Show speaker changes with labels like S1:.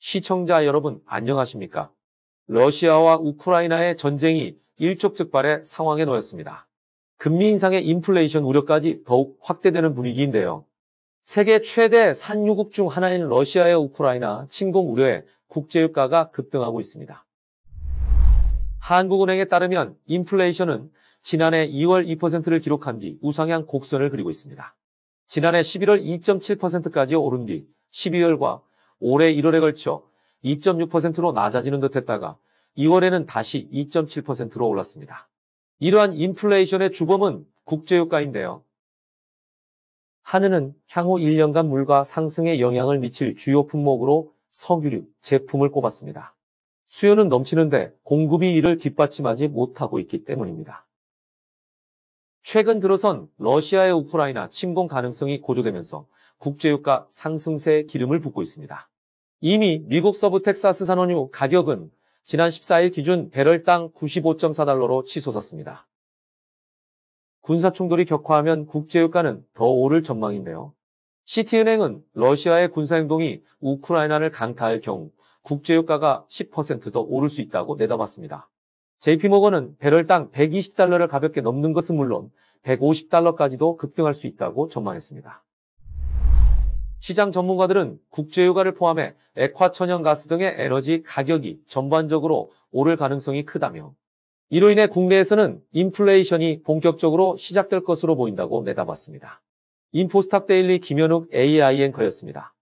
S1: 시청자 여러분 안녕하십니까? 러시아와 우크라이나의 전쟁이 일촉즉발의 상황에 놓였습니다. 금리 인상의 인플레이션 우려까지 더욱 확대되는 분위기인데요. 세계 최대 산유국 중 하나인 러시아의 우크라이나 침공 우려에 국제유가가 급등하고 있습니다. 한국은행에 따르면 인플레이션은 지난해 2월 2%를 기록한 뒤 우상향 곡선을 그리고 있습니다. 지난해 11월 2.7%까지 오른 뒤 12월과 올해 1월에 걸쳐 2.6%로 낮아지는 듯 했다가 2월에는 다시 2.7%로 올랐습니다. 이러한 인플레이션의 주범은 국제유가인데요. 한은은 향후 1년간 물가 상승에 영향을 미칠 주요 품목으로 석유류, 제품을 꼽았습니다. 수요는 넘치는데 공급이 이를 뒷받침하지 못하고 있기 때문입니다. 최근 들어선 러시아의 우크라이나 침공 가능성이 고조되면서 국제유가 상승세에 기름을 붓고 있습니다. 이미 미국 서부 텍사스 산원유 가격은 지난 14일 기준 배럴당 95.4달러로 치솟았습니다. 군사 충돌이 격화하면 국제유가는 더 오를 전망인데요. 시티은행은 러시아의 군사행동이 우크라이나를 강타할 경우 국제유가가 10%더 오를 수 있다고 내다봤습니다. JP모건은 배럴당 120달러를 가볍게 넘는 것은 물론 150달러까지도 급등할 수 있다고 전망했습니다. 시장 전문가들은 국제유가를 포함해 액화천연가스 등의 에너지 가격이 전반적으로 오를 가능성이 크다며 이로 인해 국내에서는 인플레이션이 본격적으로 시작될 것으로 보인다고 내다봤습니다. 인포스탁 데일리 김현욱 AI앵커였습니다.